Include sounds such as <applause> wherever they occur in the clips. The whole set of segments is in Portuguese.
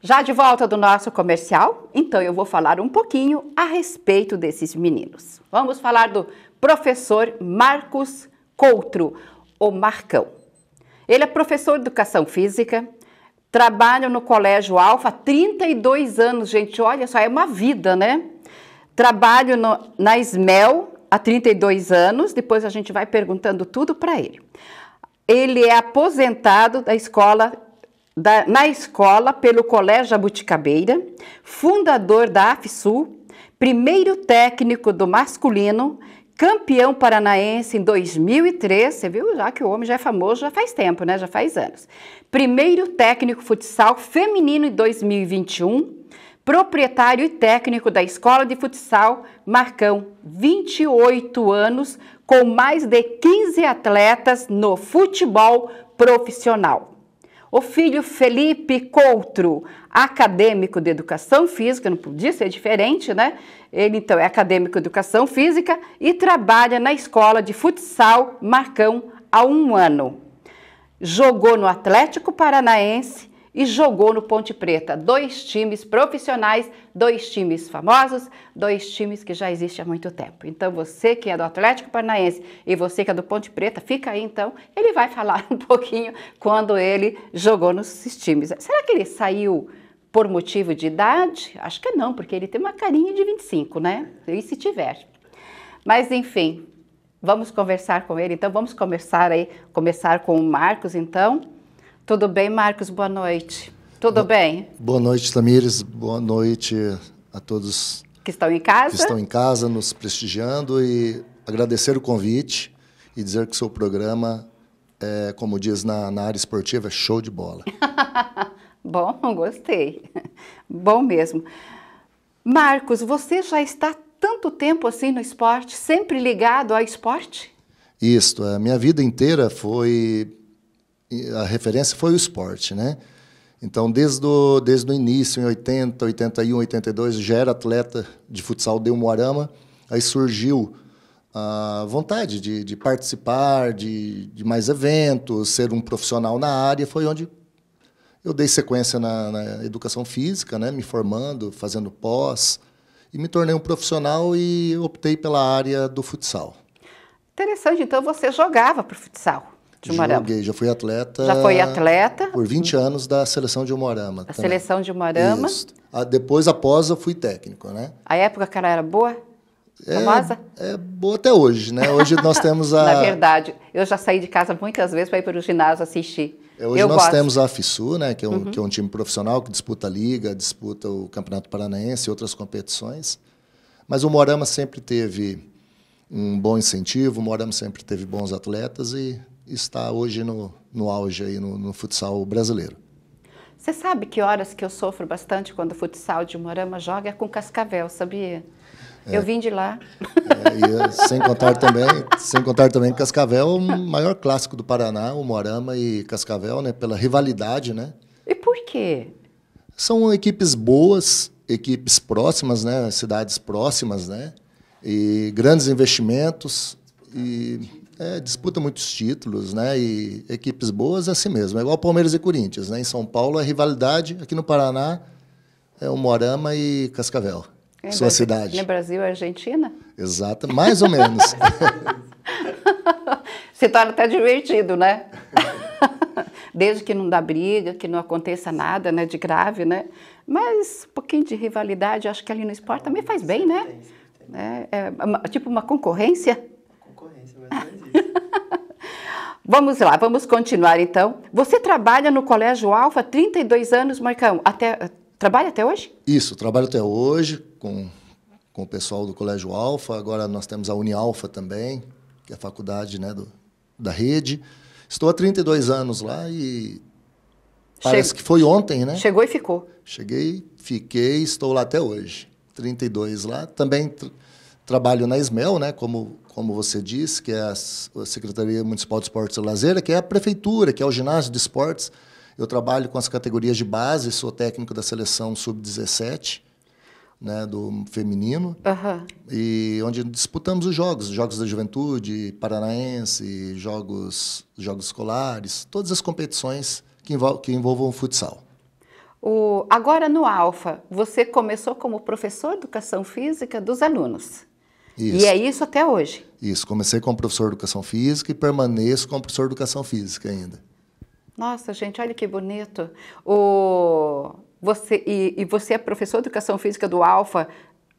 Já de volta do nosso comercial, então eu vou falar um pouquinho a respeito desses meninos. Vamos falar do professor Marcos Coutro, o Marcão. Ele é professor de educação física, trabalha no Colégio Alfa, 32 anos, gente, olha só, é uma vida, né? Trabalho no, na Smel há 32 anos, depois a gente vai perguntando tudo para ele. Ele é aposentado da escola da, na escola pelo Colégio Abuticabeira, fundador da AFSU, primeiro técnico do masculino, campeão paranaense em 2003. Você viu já que o homem já é famoso já faz tempo, né? Já faz anos. Primeiro técnico futsal feminino em 2021. Proprietário e técnico da Escola de Futsal Marcão, 28 anos, com mais de 15 atletas no futebol profissional. O filho Felipe Coutro, acadêmico de educação física, não podia ser diferente, né? Ele então é acadêmico de educação física e trabalha na escola de futsal Marcão há um ano. Jogou no Atlético Paranaense e jogou no Ponte Preta. Dois times profissionais, dois times famosos, dois times que já existem há muito tempo. Então você que é do Atlético Paranaense e você que é do Ponte Preta, fica aí então. Ele vai <laughs> falar um pouquinho quando ele jogou nos times. Será que ele saiu por motivo de idade? Acho que não, porque ele tem uma carinha de 25, né? E se tiver. Mas enfim, vamos conversar com ele. Então vamos começar aí, começar com o Marcos então. Tudo bem, Marcos? Boa noite. Tudo bem? Boa noite, Tamires. Boa noite a todos que estão em casa. Que estão em casa nos prestigiando e agradecer o convite e dizer que seu programa é, como diz na, na área esportiva, é show de bola. <laughs> Bom, gostei. Bom mesmo. Marcos, você já está tanto tempo assim no esporte, sempre ligado ao esporte? Isto, a minha vida inteira foi a referência foi o esporte, né? Então, desde o, desde o início, em 80, 81, 82, já era atleta de futsal de Umuarama. Aí surgiu a vontade de, de participar de, de, mais eventos, ser um profissional na área. Foi onde eu dei sequência na, na educação física, né? me formando, fazendo pós. E me tornei um profissional e optei pela área do futsal. Interessante, então você jogava para o futsal de Umarama. Joguei, já fui atleta. Já foi atleta. Por 20 anos da seleção de Umarama. A seleção de Umarama. Isso. Depois, após, eu fui técnico, né? A época que ela era boa? É, famosa? É boa até hoje, né? Hoje nós <laughs> temos a... Na verdade, eu já saí de casa muitas vezes para ir para o ginásio assistir. É, hoje eu nós gosto. temos a FISU, né? Que é, um, uhum. que é um time profissional que disputa a Liga, disputa o Campeonato Paranaense e outras competições. Mas o Morama sempre teve um bom incentivo, o Morama sempre teve bons atletas e está hoje no, no auge aí no, no futsal brasileiro. Você sabe que horas que eu sofro bastante quando o futsal de Morama joga é com Cascavel, sabia? É, eu vim de lá. É, e, eh, sem contar também, sem contar também Cascavel, o maior clássico do Paraná, o Morama e Cascavel, né, pela rivalidade, né? E por quê? São equipes boas, equipes próximas, né, cidades próximas, né? E grandes investimentos e é, disputa muitos títulos, né? E equipes boas é assim mesmo. É igual Palmeiras e Corinthians, né? Em São Paulo é rivalidade, aqui no Paraná é o Morama e Cascavel. sua Brasil, cidade. No Brasil e Argentina? Exato, mais ou menos. Se <laughs> torna tá até divertido, né? <laughs> Desde que não dá briga, que não aconteça nada né, de grave, né? Mas um pouquinho de rivalidade, acho que ali no esporte também faz bem, né? É, é, é tipo uma concorrência. concorrência, mas é <laughs> vamos lá, vamos continuar então. Você trabalha no Colégio Alfa 32 anos, Marcão. Até, trabalha até hoje? Isso, trabalho até hoje com, com o pessoal do Colégio Alfa. Agora nós temos a Unialfa também, que é a faculdade né, do, da rede. Estou há 32 anos lá e parece que foi ontem, né? Chegou e ficou. Cheguei, fiquei, estou lá até hoje. 32 lá. Também Trabalho na SMEL, né, como, como você disse, que é a Secretaria Municipal de Esportes e Lazer, que é a prefeitura, que é o ginásio de esportes. Eu trabalho com as categorias de base, sou técnico da seleção sub-17, né, do feminino, uhum. e onde disputamos os jogos, jogos da juventude, paranaense, jogos, jogos escolares, todas as competições que, envol que envolvam o futsal. O, agora no Alfa, você começou como professor de educação física dos alunos. Isso. E é isso até hoje. Isso. Comecei como professor de educação física e permaneço como professor de educação física ainda. Nossa, gente, olha que bonito. O... Você, e, e você é professor de educação física do Alfa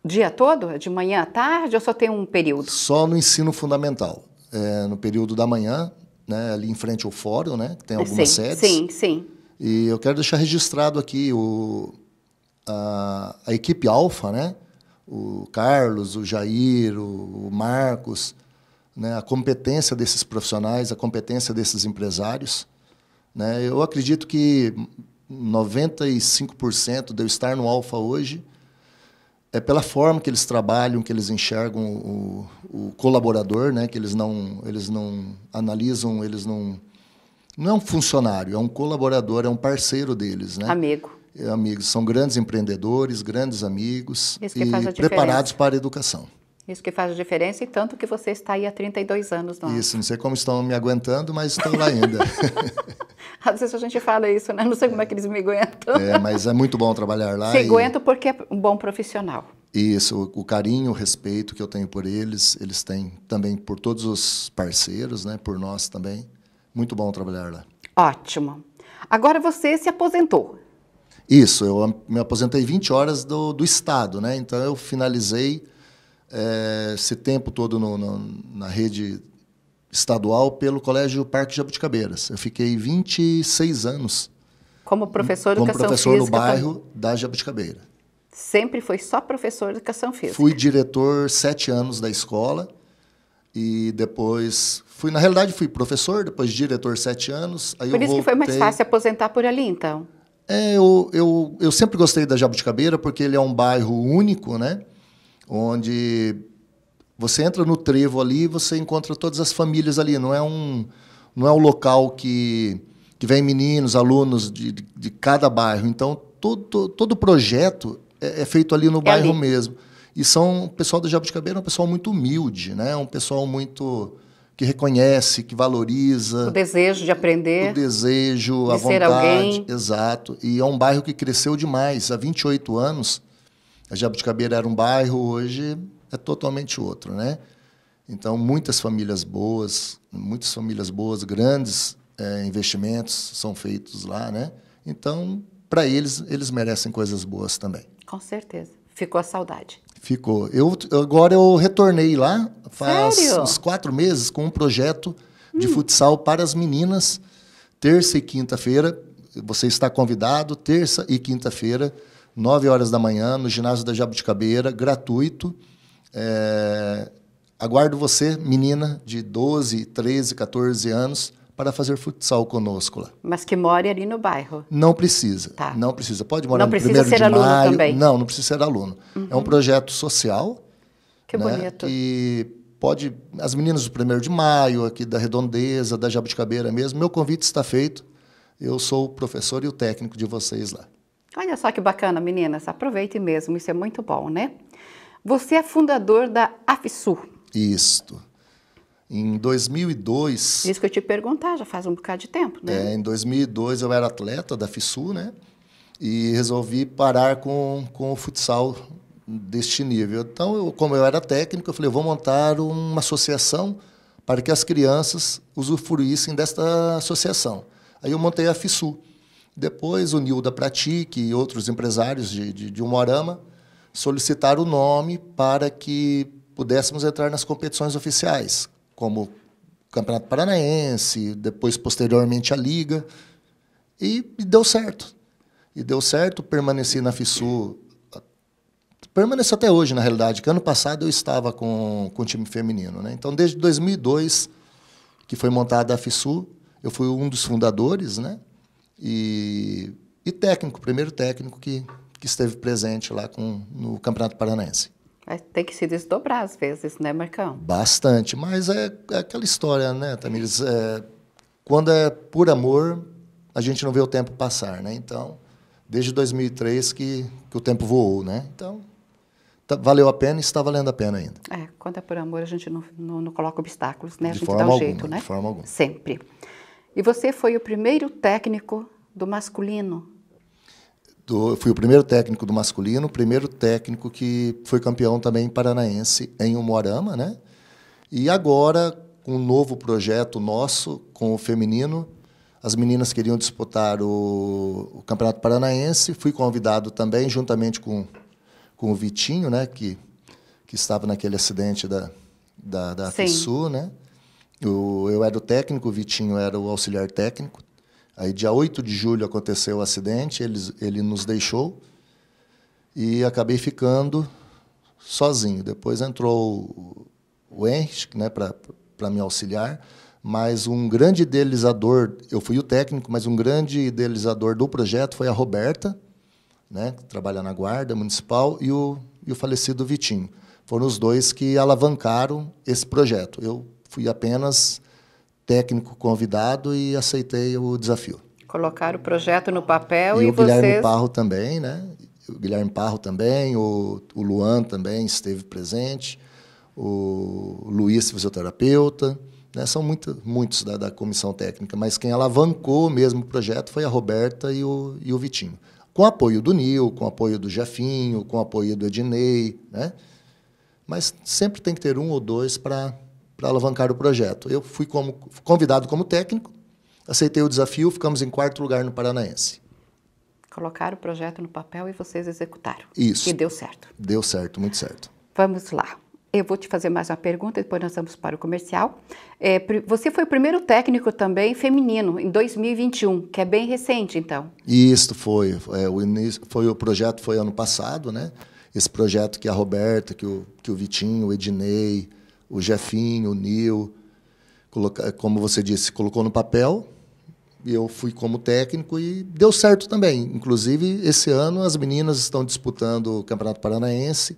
dia todo? É de manhã à tarde ou só tem um período? Só no ensino fundamental. É, no período da manhã, né, ali em frente ao fórum, né, que tem algumas sim, sedes. Sim, sim. E eu quero deixar registrado aqui o, a, a equipe Alfa, né? o Carlos, o Jair, o, Marcos, né, a competência desses profissionais, a competência desses empresários. Né? Eu acredito que 95% de eu estar no Alfa hoje é pela forma que eles trabalham, que eles enxergam o, o colaborador, né? que eles não, eles não analisam, eles não não é um funcionário, é um colaborador, é um parceiro deles, né? Amigo. É, amigos, são grandes empreendedores, grandes amigos e preparados para a educação. Isso que faz a diferença e tanto que você está aí há 32 anos. Não é? Isso, não sei como estão me aguentando, mas estão lá ainda. <laughs> Às vezes a gente fala isso, né? Não sei como é que eles me aguentam. É, mas é muito bom trabalhar lá. Se e... porque é um bom profissional. Isso, o, o carinho, o respeito que eu tenho por eles, eles têm também por todos os parceiros, né? Por nós também. Muito bom trabalhar lá. Ótimo. Agora você se aposentou. Isso, eu me aposentei 20 horas do, do Estado, né? Então eu finalizei é, esse tempo todo no, no, na rede estadual pelo Colégio Parque Jabuticabeiras. Eu fiquei 26 anos. Como professor de educação como professor física, no bairro da Jabuticabeira. Sempre foi só professor de educação física. Fui diretor sete anos da escola e depois fui, na realidade, fui professor, depois diretor sete anos. Aí por isso voltei... que foi mais fácil aposentar por ali, então. É, eu, eu, eu sempre gostei da Jabuticabeira porque ele é um bairro único, né? Onde você entra no trevo ali e você encontra todas as famílias ali. Não é um, não é um local que, que vem meninos, alunos de, de, de cada bairro. Então, todo, todo, projeto é, é, feito ali no é bairro ali. mesmo. E são o pessoal da Jabuticabeira é um pessoal muito humilde, né? Um pessoal muito que reconhece, que valoriza. O desejo de aprender. O desejo, de a vontade. Ser alguém. Exato. E é um bairro que cresceu demais. Há 28 anos, a Jabuticabeira era um bairro, hoje é totalmente outro, né? Então, muitas famílias boas, muitas famílias boas, grandes é, investimentos são feitos lá, né? Então, para eles, eles merecem coisas boas também. Com certeza. Ficou a saudade. Ficou. Eu, agora eu retornei lá faz Sério? uns quatro meses com um projeto de hum. futsal para as meninas. Terça e quinta-feira, você está convidado, terça e quinta-feira, nove horas da manhã, no ginásio da Jabuticabeira, gratuito. É... Aguardo você, menina de 12, 13, 14 anos, para fazer futsal conosco lá. Mas que more ali no bairro. Não precisa. Tá. Não precisa. Pode morar não no primeiro de maio. Não precisa ser aluno também. Não, não precisa ser aluno. Uhum. É um uhum. projeto social. Que né? bonito. E pode as meninas do primeiro de maio aqui da Redondeza, da Jabuticabeira mesmo. Meu convite está feito. Eu sou o professor e o técnico de vocês lá. Olha só que bacana, meninas. Aproveite mesmo, isso é muito bom, né? Você é fundador da AFSU. Isto. Em 2002. Isso que eu te perguntar, já faz um bocado de tempo, né? É, em 2002 eu era atleta da FISU, né? E resolvi parar com, com o futsal deste nível. Então, eu, como eu era técnico, eu falei, eu vou montar uma associação para que as crianças usufruíssem desta associação. Aí eu montei a FISU. Depois, o Nilda Pratique e outros empresários de, de, de Umorama solicitaram o nome para que pudéssemos entrar nas competições oficiais como o Campeonato Paranaense, depois posteriormente a Liga. E, e deu certo. E deu certo, permaneci na FISU. Permaneço até hoje, na realidade, que ano passado eu estava com, com o time feminino. Né? Então, desde 2002, que foi montada a FISU, eu fui um dos fundadores, né? E, e técnico, primeiro técnico que, que esteve presente lá com, no Campeonato Paranaense tem que se desdobrar às vezes, né, Marcão? Bastante, mas é, é aquela história, né, Tamires? É, quando é por amor, a gente não vê o tempo passar, né? Então, desde 2003 que, que o tempo voou, né? Então, tá, valeu a pena e está valendo a pena ainda. É, quando é por amor, a gente não, não, não coloca obstáculos, né? De a gente forma dá um alguma, jeito, né? De forma alguma. Sempre. E você foi o primeiro técnico do masculino do, fui o primeiro técnico do masculino, o primeiro técnico que foi campeão também paranaense em Umuarama, né? E agora, com um novo projeto nosso com o feminino, as meninas queriam disputar o, o Campeonato Paranaense, fui convidado também, juntamente com, com o Vitinho, né? Que, que estava naquele acidente da, da, da FISU, né? Eu eu era o técnico, o Vitinho era o auxiliar técnico. Aí, dia 8 de julho, aconteceu o acidente, ele, ele nos deixou e acabei ficando sozinho. Depois entrou o Henrich né, para me auxiliar, mas um grande idealizador, eu fui o técnico, mas um grande idealizador do projeto foi a Roberta, né, que trabalha na Guarda Municipal, e o, e o falecido Vitinho. Foram os dois que alavancaram esse projeto. Eu fui apenas técnico convidado e aceitei o desafio. Colocar o projeto no papel e, e o Guilherme vocês... Parro também, né? O Guilherme Parro também, o, o Luan também esteve presente, o Luiz, fisioterapeuta. Né? São muito, muitos da, da comissão técnica, mas quem alavancou mesmo o projeto foi a Roberta e o, e o Vitinho. Com apoio do Nil, com apoio do Jefinho, com apoio do Ednei, né? Mas sempre tem que ter um ou dois para para alavancar o projeto. Eu fui como, convidado como técnico, aceitei o desafio, ficamos em quarto lugar no Paranaense. Colocaram o projeto no papel e vocês executaram. Isso. E deu certo. Deu certo, muito certo. Vamos lá. Eu vou te fazer mais uma pergunta, depois nós vamos para o comercial. É, você foi o primeiro técnico também feminino em 2021, que é bem recente, então. Isso foi. É, o início, foi o projeto foi ano passado, né? Esse projeto que a Roberta, que o, que o Vitinho, o Ednei, o Jefinho, o Nil, como você disse, colocou no papel. E eu fui como técnico e deu certo também. Inclusive, esse ano as meninas estão disputando o Campeonato Paranaense,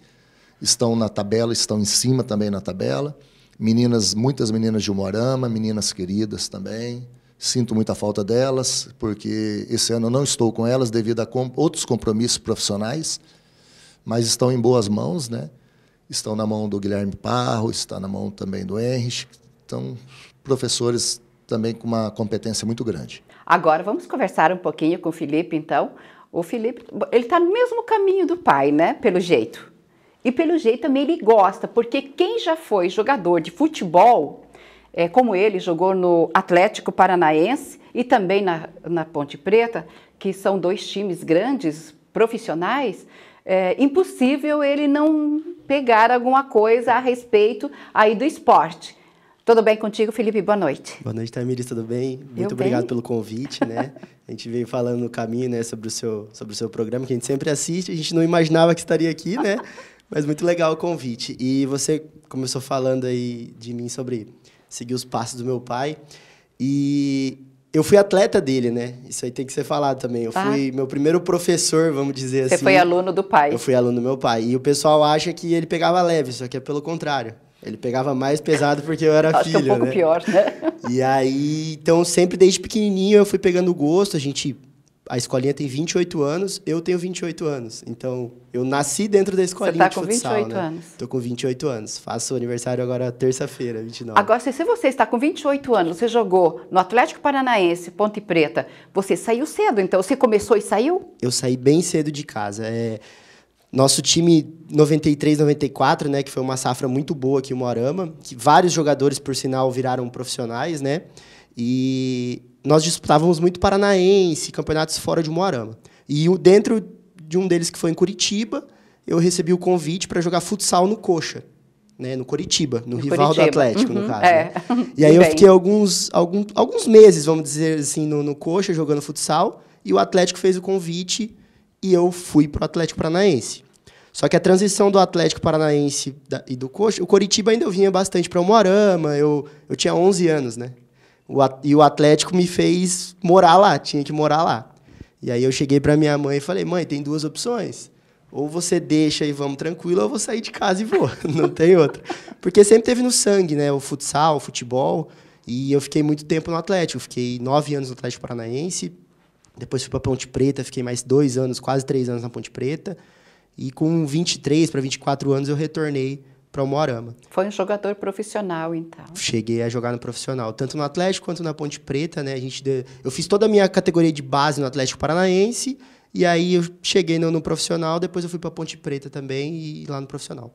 estão na tabela, estão em cima também na tabela. Meninas, muitas meninas de Humorama, meninas queridas também. Sinto muita falta delas, porque esse ano eu não estou com elas devido a outros compromissos profissionais, mas estão em boas mãos, né? estão na mão do Guilherme Parro, está na mão também do Henrich, então professores também com uma competência muito grande. Agora vamos conversar um pouquinho com o Felipe, então. O Felipe, ele está no mesmo caminho do pai, né? Pelo jeito. E pelo jeito também ele gosta, porque quem já foi jogador de futebol, é, como ele jogou no Atlético Paranaense e também na, na Ponte Preta, que são dois times grandes, profissionais, é, impossível ele não pegar alguma coisa a respeito aí do esporte. Tudo bem contigo, Felipe? Boa noite. Boa noite, Tamiris, tudo bem? Muito Eu obrigado bem. pelo convite, né? A gente veio falando no caminho, né, sobre o seu, sobre o seu programa, que a gente sempre assiste, a gente não imaginava que estaria aqui, né? <laughs> Mas muito legal o convite. E você começou falando aí de mim sobre seguir os passos do meu pai. E eu fui atleta dele, né? Isso aí tem que ser falado também. Eu tá. fui meu primeiro professor, vamos dizer Você assim. Você foi aluno do pai. Eu fui aluno do meu pai. E o pessoal acha que ele pegava leve, só que é pelo contrário. Ele pegava mais pesado porque eu era <laughs> Acho filho, que é um pouco né? pior, né? E aí, então sempre desde pequenininho eu fui pegando gosto, a gente a escolinha tem 28 anos, eu tenho 28 anos. Então, eu nasci dentro da escolinha você tá de futsal, com 28 né? anos. Estou com 28 anos. Faço aniversário agora terça-feira, 29. Agora, se você está com 28 anos, você jogou no Atlético Paranaense, Ponte Preta, você saiu cedo, então você começou e saiu? Eu saí bem cedo de casa. É... Nosso time 93, 94, né, que foi uma safra muito boa aqui em Moarama, que vários jogadores, por sinal, viraram profissionais, né? E nós disputávamos muito paranaense, campeonatos fora de Moarama. E dentro de um deles que foi em Curitiba, eu recebi o convite para jogar futsal no Coxa, né, no Curitiba, no, no rival Curitiba. do Atlético, uhum, no caso. Né? É. Né? E aí eu fiquei alguns, alguns, alguns meses, vamos dizer assim, no, no Coxa, jogando futsal, e o Atlético fez o convite e eu fui para o Atlético Paranaense. Só que a transição do Atlético Paranaense e do Coxa, o Coritiba ainda eu vinha bastante para o Moarama, eu, eu tinha 11 anos, né? e o Atlético me fez morar lá, tinha que morar lá. E aí eu cheguei para minha mãe e falei: "Mãe, tem duas opções. Ou você deixa e vamos tranquilo, ou eu vou sair de casa e vou. <laughs> Não tem outra". Porque sempre teve no sangue, né, o futsal, o futebol, e eu fiquei muito tempo no Atlético, fiquei nove anos no Atlético Paranaense, depois fui para Ponte Preta, fiquei mais dois anos, quase três anos na Ponte Preta. E com 23 para 24 anos eu retornei para o Moarama. Foi um jogador profissional, então. Cheguei a jogar no profissional, tanto no Atlético quanto na Ponte Preta, né? A gente deu... eu fiz toda a minha categoria de base no Atlético Paranaense e aí eu cheguei no, no profissional, depois eu fui para Ponte Preta também e lá no profissional.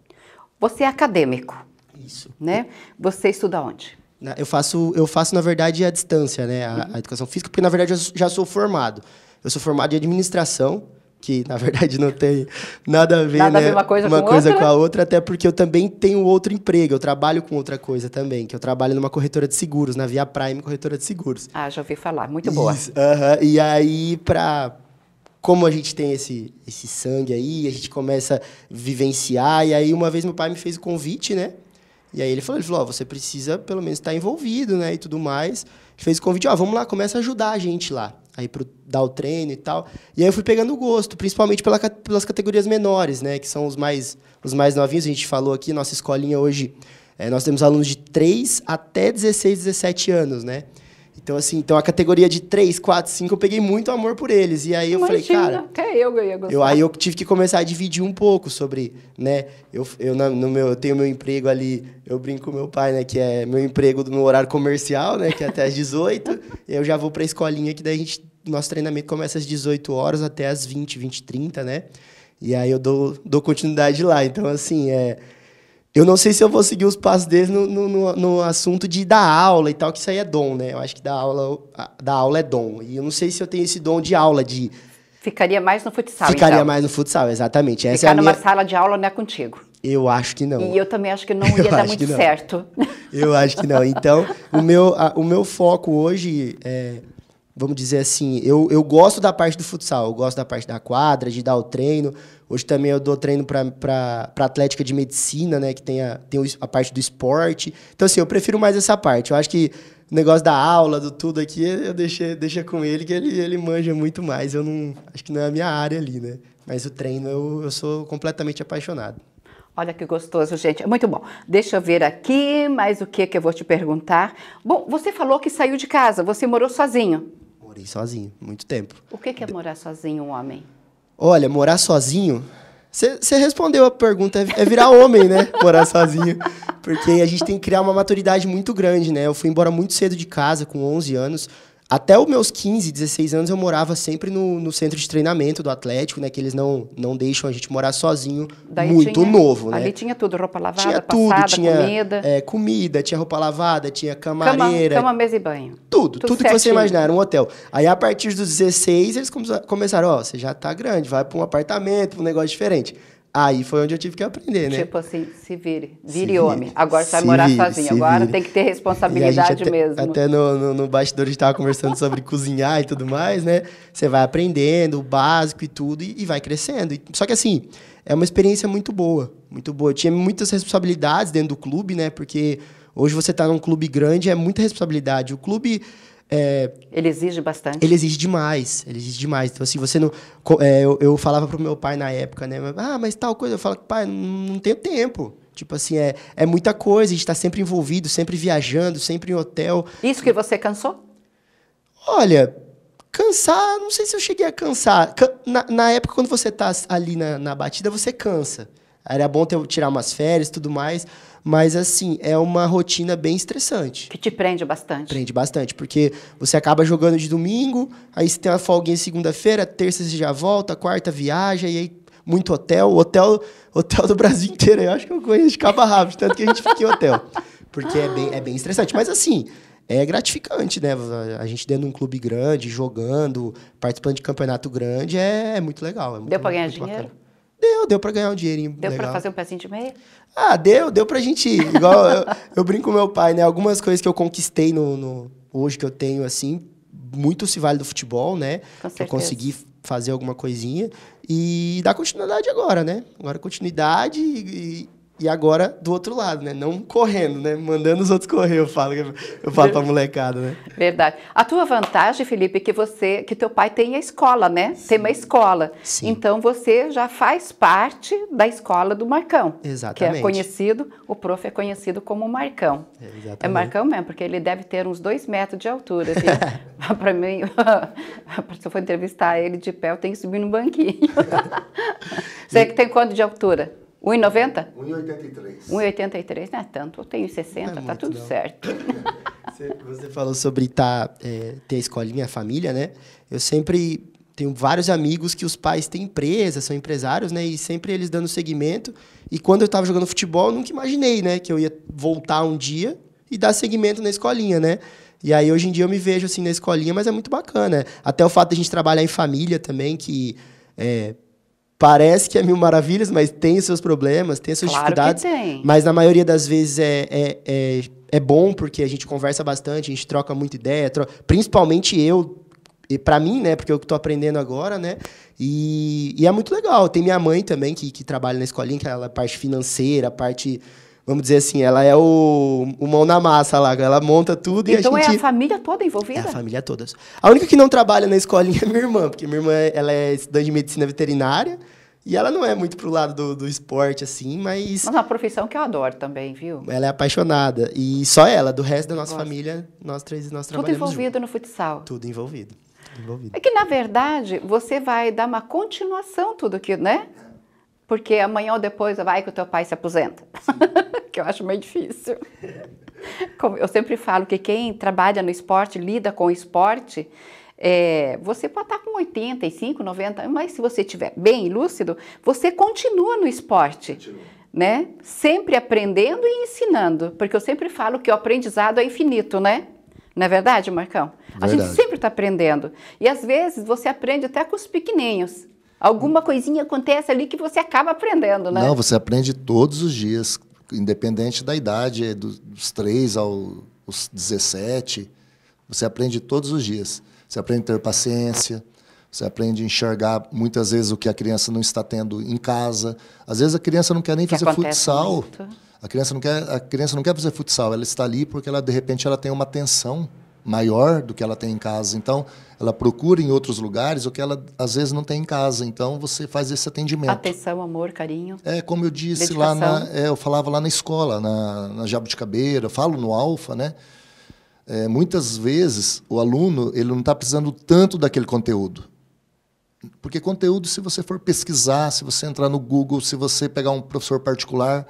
Você é acadêmico? Isso. Né? Você estuda onde? Eu faço, eu faço na verdade a distância, né? A, uhum. a educação física, porque na verdade eu já sou formado. Eu sou formado em administração que na verdade não tem nada a ver, nada né? A ver né, uma coisa, uma com, coisa outra. com a outra, até porque eu também tenho outro emprego, eu trabalho com outra coisa também, que eu trabalho numa corretora de seguros, na Via Prime Corretora de Seguros. Ah, já ouvi falar, muito boa. Isso, uh -huh. E aí, pra, como a gente tem esse, esse sangue aí, a gente começa a vivenciar. E aí, uma vez, meu pai me fez o convite, né? E aí, ele falou: ele falou, oh, você precisa pelo menos estar tá envolvido, né? E tudo mais. fez o convite: ó, oh, vamos lá, começa a ajudar a gente lá aí para dar o treino e tal. E aí eu fui pegando gosto, principalmente pela, pelas categorias menores, né? Que são os mais, os mais novinhos. A gente falou aqui, nossa escolinha hoje, é, nós temos alunos de 3 até 16, 17 anos, né? Então, assim, então a categoria de 3, 4, 5, eu peguei muito amor por eles. E aí eu falei, cara. Até eu ia gostar. Eu, aí eu tive que começar a dividir um pouco sobre, né? Eu, eu, no meu, eu tenho meu emprego ali, eu brinco com meu pai, né? Que é meu emprego no horário comercial, né? Que é até às 18. <laughs> eu já vou pra escolinha, que daí a gente. Nosso treinamento começa às 18 horas até às 20, 20, 30, né? E aí eu dou, dou continuidade lá. Então, assim, é. Eu não sei se eu vou seguir os passos deles no, no, no, no assunto de dar aula e tal, que isso aí é dom, né? Eu acho que dar aula, dar aula é dom. E eu não sei se eu tenho esse dom de aula, de Ficaria mais no futsal. Ficaria então. mais no futsal, exatamente. Essa Ficar é numa minha... sala de aula não é contigo. Eu acho que não. E eu também acho que não <laughs> ia eu dar muito certo. Eu acho que não. Então, o meu, a, o meu foco hoje é vamos dizer assim, eu, eu gosto da parte do futsal, eu gosto da parte da quadra, de dar o treino. Hoje também eu dou treino para atlética de medicina, né? Que tem a, tem a parte do esporte. Então, assim, eu prefiro mais essa parte. Eu acho que o negócio da aula, do tudo aqui, eu deixei, deixa com ele, que ele, ele manja muito mais. Eu não. Acho que não é a minha área ali, né? Mas o treino eu, eu sou completamente apaixonado. Olha que gostoso, gente. É muito bom. Deixa eu ver aqui mais o que que eu vou te perguntar. Bom, você falou que saiu de casa, você morou sozinho morei sozinho, muito tempo. O que, que é morar sozinho, um homem? Olha, morar sozinho. Você respondeu a pergunta, é, é virar homem, né? <laughs> Morar sozinho. Porque a gente tem que criar uma maturidade muito grande, né? Eu fui embora muito cedo de casa, com 11 anos até os meus 15, 16 anos, eu morava sempre no, no, centro de treinamento do Atlético, né? Que eles não, não deixam a gente morar sozinho, Daí muito tinha, novo, né? Ali tinha tudo, roupa lavada, tinha passada, tudo, tinha, comida. É, comida, tinha roupa lavada, tinha camareira. Cama, cama mesa e banho. Tudo, tudo, tudo que você imaginar, era um hotel. Aí, a partir dos 16, eles começaram, ó, oh, você já tá grande, vai para um apartamento, um negócio diferente. Aí foi onde eu tive que aprender, né? Tipo assim, se vire, vire se homem. agora você vai morar vire, sozinho, agora vire. tem que ter responsabilidade até, mesmo. Até no, no, no bastidor a gente tava conversando sobre cozinhar e tudo mais, né? Você vai aprendendo o básico e tudo e, e vai crescendo. só que assim, é uma experiência muito boa, muito boa. Eu tinha muitas responsabilidades dentro do clube, né? Porque hoje você está num clube grande, é muita responsabilidade. O clube é, ele exige bastante. Ele exige demais, ele exige demais. Então, assim, você não. É, eu, eu falava pro meu pai na época, né? Ah, mas tal coisa. Eu falo, pai, não, tem tenho tempo. Tipo assim, é, é muita coisa, a gente está sempre envolvido, sempre viajando, sempre em hotel. Isso que você cansou? Olha, cansar, não sei se eu cheguei a cansar. Na, na época, quando você está ali na, na batida, você cansa. Era bom ter, tirar umas férias tudo mais. Mas, assim, é uma rotina bem estressante. Que te prende bastante. Prende bastante, porque você acaba jogando de domingo, aí você tem uma folguinha segunda-feira, terça você já volta, quarta viaja, e aí muito hotel. Hotel, hotel do Brasil <laughs> inteiro, eu acho que eu conheço de cabo rápido, tanto que a gente fica em hotel. Porque é bem, é bem estressante. Mas, assim, é gratificante, né? A gente dentro de um clube grande, jogando, participando de campeonato grande, é, é muito legal. É muito, Deu para ganhar dinheiro? Bacana. Deu, deu pra ganhar um dinheirinho. Deu legal. pra fazer um pezinho de meia? Ah, deu, deu pra gente. Igual eu, eu, brinco com meu pai, né? Algumas coisas que eu conquistei no, no hoje que eu tenho, assim, muito se vale do futebol, né? Com eu consegui fazer alguma coisinha. E dar continuidade agora, né? Agora continuidade e, e agora, do outro lado, né? Não correndo, né? Mandando os outros correr, eu falo, eu falo pra molecada, né? Verdade. A tua vantagem, Felipe, é que você, que teu pai tem a escola, né? Sim. Tem uma escola. Sim. Então você já faz parte da escola do Marcão. Exatamente. Que é conhecido, o prof é conhecido como Marcão. É, é exatamente. É Marcão mesmo, porque ele deve ter uns dois metros de altura, assim. <laughs> <laughs> pra mim, <laughs> se eu for entrevistar ele de pé, eu tenho que subir no banquinho. você é que tem quanto de altura? 1,90? 1,83. 1,83, não é tanto. Eu tenho 60, é tá muito, tudo não. certo. <laughs> Você, falou sobre tá, é, ter a escolinha, a família, né? Eu sempre tenho vários amigos que os pais têm empresa, são empresários, né? E sempre eles dando segmento. E quando eu estava jogando futebol, eu nunca imaginei, né? Que eu ia voltar um dia e dar segmento na escolinha, né? E aí hoje em dia eu me vejo assim na escolinha, mas é muito bacana. Até o fato de a gente trabalhar em família também, que é, parece que é mil maravilhas, mas tem os seus problemas, tem as suas claro dificuldades. Que tem. Mas na maioria das vezes é, é, é, é, bom, porque a gente conversa bastante, a gente troca muita ideia, troca, principalmente eu. E pra mim, né? Porque é eu tô aprendendo agora, né? E, e é muito legal. Tem minha mãe também, que, que trabalha na escolinha, que ela é parte financeira, parte vamos dizer assim, ela é o, o mão na massa lá, ela monta tudo então e a gente... Então é a família toda envolvida? É a família toda. A única que não trabalha na escolinha <laughs> é minha irmã, porque minha irmã ela é estudante de medicina veterinária e ela não é muito pro lado do, do esporte, assim, mas... Mas é uma profissão que eu adoro também, viu? Ela é apaixonada e só ela, do resto da nossa Gosto. família, nós três nós tudo trabalhamos Tudo envolvido junto. no futsal? Tudo envolvido. Envolvido. É que, na verdade, você vai dar uma continuação tudo que, né? porque amanhã ou depois vai que o teu pai se aposenta, <laughs> que eu acho meio difícil. Como eu sempre falo que quem trabalha no esporte, lida com esporte, é, você pode estar com 85, 90, mas se você estiver bem lúcido, você continua no esporte. Continua. Né? Sempre aprendendo e ensinando, porque eu sempre falo que o aprendizado é infinito, né? Não é verdade, Marcão? Verdade. A gente sempre está aprendendo. E às vezes você aprende até com os pequeninhos. Alguma coisinha acontece ali que você acaba aprendendo, né? Não, você aprende todos os dias, independente da idade, é dos 3 aos 17. Você aprende todos os dias. Você aprende a ter paciência, você aprende a enxergar muitas vezes o que a criança não está tendo em casa. Às vezes a criança não quer nem que fazer futsal. Muito. A criança não quer, a criança não quer fazer futsal, ela está ali porque ela de repente ela tem uma tensão maior do que ela tem em casa. Então, ela procura em outros lugares o que ela às vezes não tem em casa. Então, você faz esse atendimento. Atenção, amor, carinho. É, como eu disse dedicação. lá na, é, eu falava lá na escola, na, na Jabuticabeira, falo no Alfa, né? É, muitas vezes o aluno ele não está precisando tanto daquele conteúdo. Porque conteúdo, se você for pesquisar, se você entrar no Google, se você pegar um professor particular,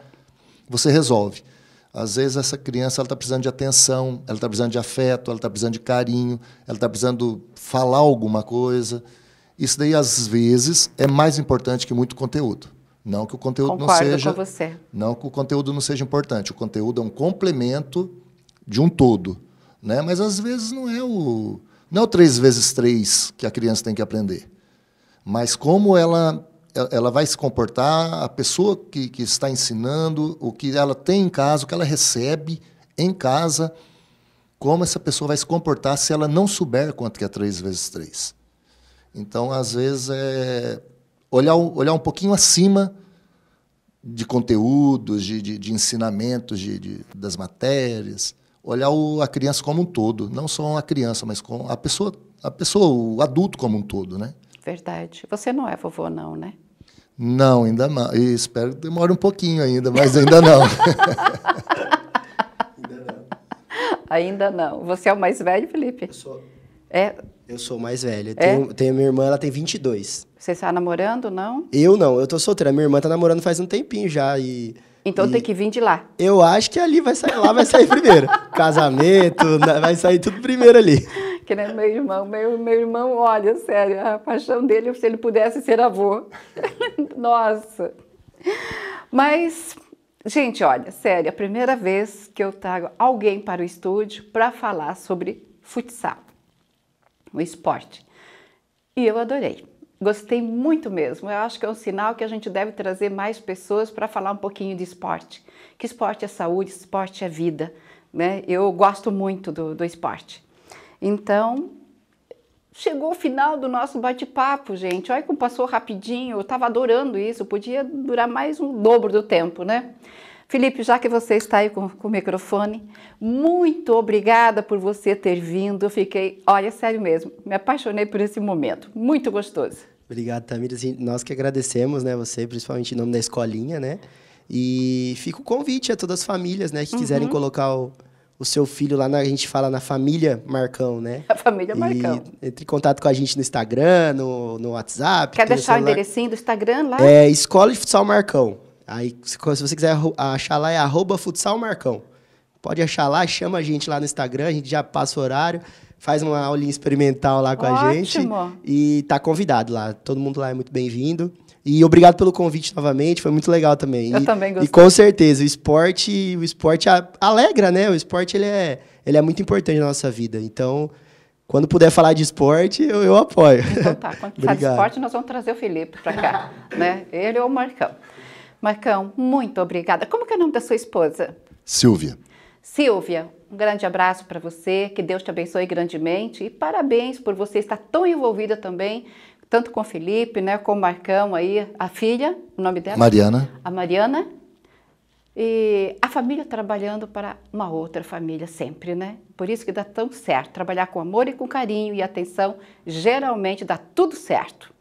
você resolve. Às vezes essa criança está precisando de atenção, ela está precisando de afeto, ela está precisando de carinho, ela está precisando falar alguma coisa. Isso daí, às vezes, é mais importante que muito conteúdo. Não que o conteúdo Concordo não seja. Com você. Não que o conteúdo não seja importante. O conteúdo é um complemento de um todo. Né? Mas às vezes não é o. Não é o três vezes três que a criança tem que aprender. Mas como ela ela vai se comportar, a pessoa que, que está ensinando, o que ela tem em casa, o que ela recebe em casa, como essa pessoa vai se comportar se ela não souber quanto que é 3 vezes 3. Então, às vezes, é olhar, olhar um pouquinho acima de conteúdos, de, de, de ensinamentos, de, de, das matérias, olhar o, a criança como um todo, não só a criança, mas com a pessoa, a pessoa, o adulto como um todo, né? Verdade. Você não é vovô, não, né? Não, ainda não. E espero que demore um pouquinho ainda, mas <laughs> ainda não. ainda não. Você é o mais velho, Felipe? Eu sou. É. Eu sou mais velho. É? Tenho, tenho, minha irmã, ela tem 22. Você está namorando, não? Eu não, eu tô solteira. Minha irmã tá namorando faz um tempinho já e... Então e tem que vir de lá. Eu acho que ali vai sair lá, vai sair primeiro. <laughs> Casamento, vai sair tudo primeiro ali que meu irmão. Meu, meu irmão, olha, sério, a paixão dele, se ele pudesse ser avô. <laughs> Nossa! Mas, gente, olha, sério, a primeira vez que eu trago alguém para o estúdio para falar sobre futsal, o esporte. E eu adorei. Gostei muito mesmo. Eu acho que é um sinal que a gente deve trazer mais pessoas para falar um pouquinho de esporte. Que esporte é saúde, esporte é vida. Né? Eu gosto muito do, do esporte. Então, chegou o final do nosso bate-papo, gente. Olha como passou rapidinho, eu estava adorando isso, podia durar mais um dobro do tempo, né? Felipe, já que você está aí com, com, o microfone, muito obrigada por você ter vindo. Eu fiquei, olha, sério mesmo, me apaixonei por esse momento. Muito gostoso. Obrigado, Tamires. Nós que agradecemos, né, você, principalmente em nome da escolinha, né? E fica o convite a todas as famílias, né, que uhum. quiserem colocar o, o seu filho lá na, a gente fala na família Marcão, né? <laughs> A família Marcão. E entre em contato com a gente no Instagram, no, no WhatsApp. Quer deixar o enderecinho do Instagram lá? É Escola de Futsal Marcão. Aí, se você quiser achar lá, é arroba futsal Marcão. Pode achar lá, chama a gente lá no Instagram, a gente já passa o horário faz uma aulinha experimental lá com Ótimo. a gente. E tá convidado lá. Todo mundo lá é muito bem-vindo. E obrigado pelo convite novamente, foi muito legal também. Eu e, também gostei. E com certeza, o esporte, o esporte alegra, né? O esporte ele é, ele é muito importante na nossa vida. Então, quando puder falar de esporte, eu, eu apoio. Então tá, quando <laughs> falar de esporte, nós vamos trazer o Felipe para cá, <laughs> né? Ele ou o Marcão. Marcão, muito obrigada. Como que é o nome da sua esposa? Silvia. Silvia, um grande abraço para você, que Deus te abençoe grandemente e parabéns por você estar tão envolvida também, tanto com o Felipe, né, com o Marcão aí, a filha, o nome dela? Mariana. A Mariana. E a família trabalhando para uma outra família sempre, né? Por isso que dá tão certo. Trabalhar com amor e com carinho e atenção geralmente dá tudo certo.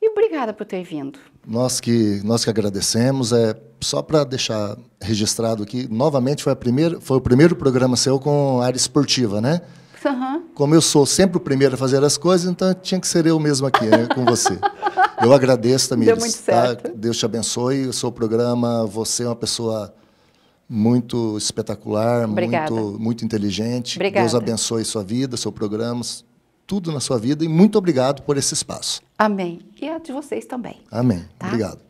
E obrigada por ter vindo. Nós que, nós que agradecemos. É só para deixar registrado aqui, novamente foi, a primeira, foi o primeiro programa seu com área esportiva, né? Uhum. Como eu sou sempre o primeiro a fazer as coisas, então tinha que ser eu mesmo aqui, né, com você. <laughs> Eu agradeço, Tamires. Deu muito tá? certo. Deus te abençoe. O seu programa, você é uma pessoa muito espetacular, muito, muito inteligente. Obrigada. Deus abençoe sua vida, seu programa, tudo na sua vida. E muito obrigado por esse espaço. Amém. E a de vocês também. Amém. Tá? Obrigado.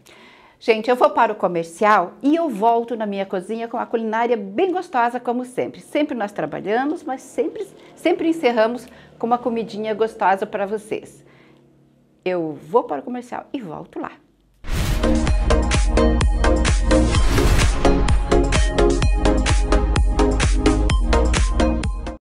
Gente, eu vou para o comercial e eu volto na minha cozinha com uma culinária bem gostosa, como sempre. Sempre nós trabalhamos, mas sempre, sempre encerramos com uma comidinha gostosa para vocês. Eu vou para o comercial e volto lá. Música